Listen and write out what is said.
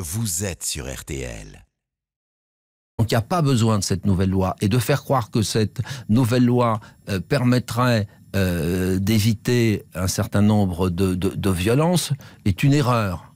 Vous êtes sur RTL. Donc il n'y a pas besoin de cette nouvelle loi. Et de faire croire que cette nouvelle loi euh, permettrait euh, d'éviter un certain nombre de, de violences est une erreur.